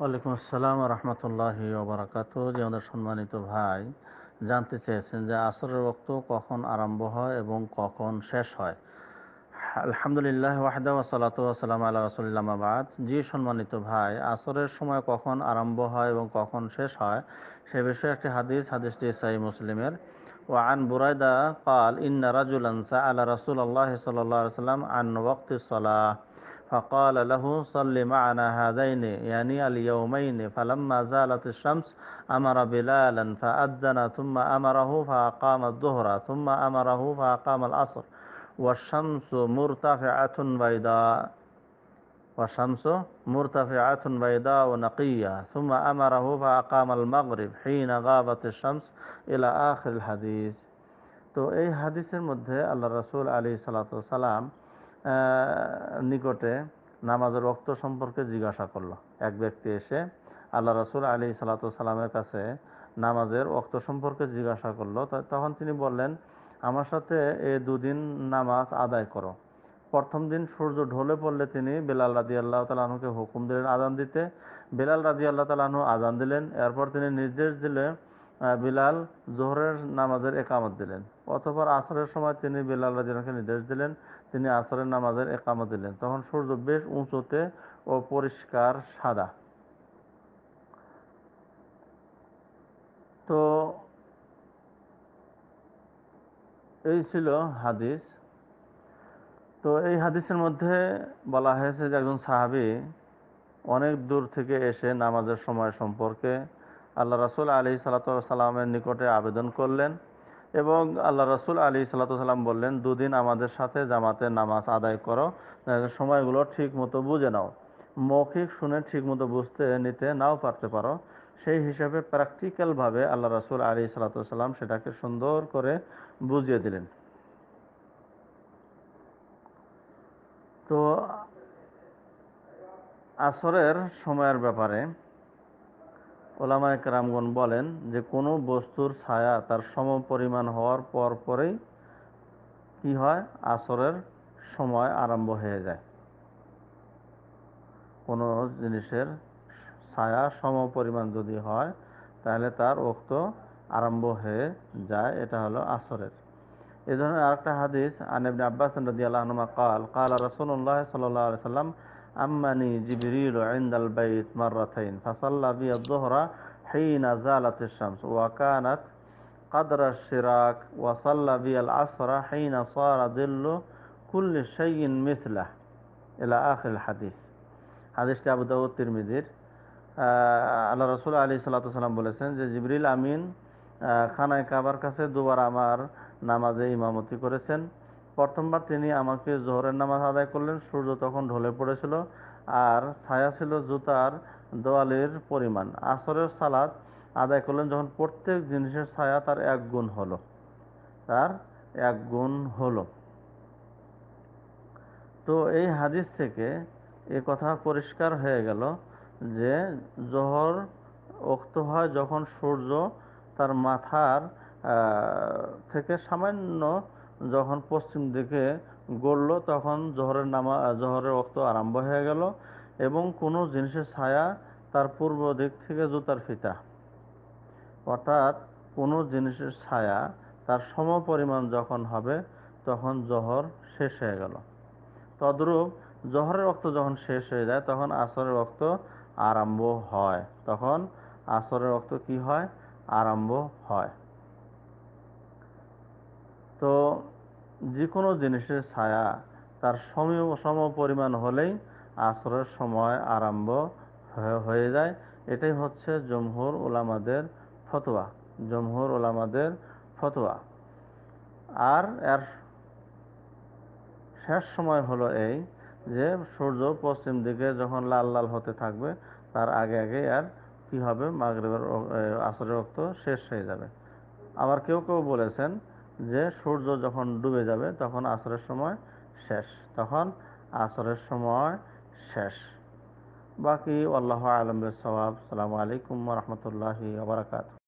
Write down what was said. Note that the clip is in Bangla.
ওয়ালাইকুম আসসালাম রহমতুল্লাহ ওবরাকাত যে আমাদের সম্মানিত ভাই জানতে চেয়েছেন যে আসরের রক্ত কখন আরম্ভ হয় এবং কখন শেষ হয় আলহামদুলিল্লাহ ওয়াহদা ওসালাত সালাম আল্লাহ রসুল্লামাবাদ জি সম্মানিত ভাই আসরের সময় কখন আরম্ভ হয় এবং কখন শেষ হয় সে বিষয়ে একটি হাদিস হাদিসটি সাই মুসলিমের ও আন বুরাইদা পাল رجلا سأل رسول الله صلى الله সাল্লাহ وسلم فقال له صل معنا هذين يعني اليومين فلما زالت الشمس أمر بلالا فأذن ثم أمره فأقام الظهر ثم أمره فأقام العصر والشمس مرتفعة بيضاء والشمس مرتفعة بيضاء نقية ثم أمره فأقام المغرب حين غابت الشمس إلى آخر الحديث তো এই حديث মধ্যে الرسول عليه الصلاة والسلام নিকটে নামাজের রক্ত সম্পর্কে জিজ্ঞাসা করল এক ব্যক্তি এসে আল্লাহ রসুল আলী সালাতামের কাছে নামাজের রক্ত সম্পর্কে জিজ্ঞাসা করলো তখন তিনি বললেন আমার সাথে এ দুদিন নামাজ আদায় করো প্রথম দিন সূর্য ঢলে পড়লে তিনি বেলাল রাজি আল্লাহ তালাহনুকে হুকুম দিলেন আজান দিতে বেলাল রাজি আল্লাহ তালাহনু আজান দিলেন এরপর তিনি নির্দেশ দিলেন বিলাল জোহরের নামাজের একামত দিলেন অথবা আসরের সময় তিনি বিলাল রাজিনাকে নির্দেশ দিলেন তিনি আসরের নামাজের একামত দিলেন তখন সূর্য বেশ উঁচুতে ও পরিষ্কার সাদা তো এই ছিল হাদিস তো এই হাদিসের মধ্যে বলা হয়েছে যে একজন সাহাবি অনেক দূর থেকে এসে নামাজের সময় সম্পর্কে আল্লাহ রাসুল আলী সাল্লাতামের নিকটে আবেদন করলেন এবং আল্লাহ রসুল আলী সাল্লাম বললেন দুদিন আমাদের সাথে জামাতে নামাজ আদায় করো সময়গুলো ঠিক মতো বুঝে নাও মৌখিক শুনে ঠিক মতো বুঝতে নিতে নাও পারতে পারো সেই হিসাবে প্র্যাকটিক্যালভাবে আল্লাহ রসুল আলী সাল্লাতাম সেটাকে সুন্দর করে বুঝিয়ে দিলেন তো আসরের সময়ের ব্যাপারে ওলামায় কেরামগণ বলেন যে কোনো বস্তুর ছায়া তার সম পরিমাণ হওয়ার পর পরেই কি হয় আসরের সময় আরম্ভ হয়ে যায় কোনো জিনিসের ছায়া সম পরিমাণ যদি হয় তাহলে তার উক্ত আরম্ভ হয়ে যায় এটা হলো আসরের এ ধরনের আরেকটা হাদিস আনেবনে আব্বাস নদী আল্লাহ কাল কাল রসুল্লাহ সাল্লাহ সাল্লাম أمني جبريل عند البيت مرتين فصلى بي الظهر حين زالت الشمس وكانت قدر الشراك وصلى بي العصر حين صار ظل كل شيء مثله إلى آخر الحديث হাদিসটি আবু দাউদ তিরমিজির আল্লাহ রসুল আলী সাল্লাম বলেছেন যে জিবরিল আমিন খানায় কাবার কাছে দুবার আমার নামাজে ইমামতি করেছেন প্রথমবার তিনি আমাকে জোহরের নামাজ আদায় করলেন সূর্য তখন ঢলে পড়েছিল আর ছায়া ছিল জুতার দোয়ালের পরিমাণ আসরের সালাদ আদায় করলেন যখন প্রত্যেক জিনিসের ছায়া তার এক গুণ হলো তার এক গুণ হলো তো এই হাদিস থেকে এ কথা পরিষ্কার হয়ে গেল যে জহর অক্ত হয় যখন সূর্য তার মাথার থেকে সামান্য যখন পশ্চিম দিকে গড়ল তখন জোহরের নামা জোহরের রক্ত আরম্ভ হয়ে গেল এবং কোনো জিনিসের ছায়া তার পূর্ব দিক থেকে জুতার ফিতা অর্থাৎ কোনো জিনিসের ছায়া তার সম পরিমাণ যখন হবে তখন জহর শেষ হয়ে গেল তদ্রূপ জহরের রক্ত যখন শেষ হয়ে যায় তখন আসরের রক্ত আরম্ভ হয় তখন আসরের রক্ত কি হয় আরম্ভ হয় তো যে কোনো জিনিসের ছায়া তার সম সম পরিমাণ হলেই আসরের সময় আরম্ভ হয়ে যায় এটাই হচ্ছে জমহুর ওলামাদের ফতোয়া জমহুর ওলামাদের ফতোয়া আর এর শেষ সময় হলো এই যে সূর্য পশ্চিম দিকে যখন লাল লাল হতে থাকবে তার আগে আগে আর কি হবে মাগরেবের আসরের রক্ত শেষ হয়ে যাবে আবার কেউ কেউ বলেছেন যে সূর্য যখন ডুবে যাবে তখন আসরের সময় শেষ তখন আসরের সময় শেষ বাকি আল্লাহ আলম সবাব সালামু আলাইকুম রহমতুল্লাহি আবরাকাত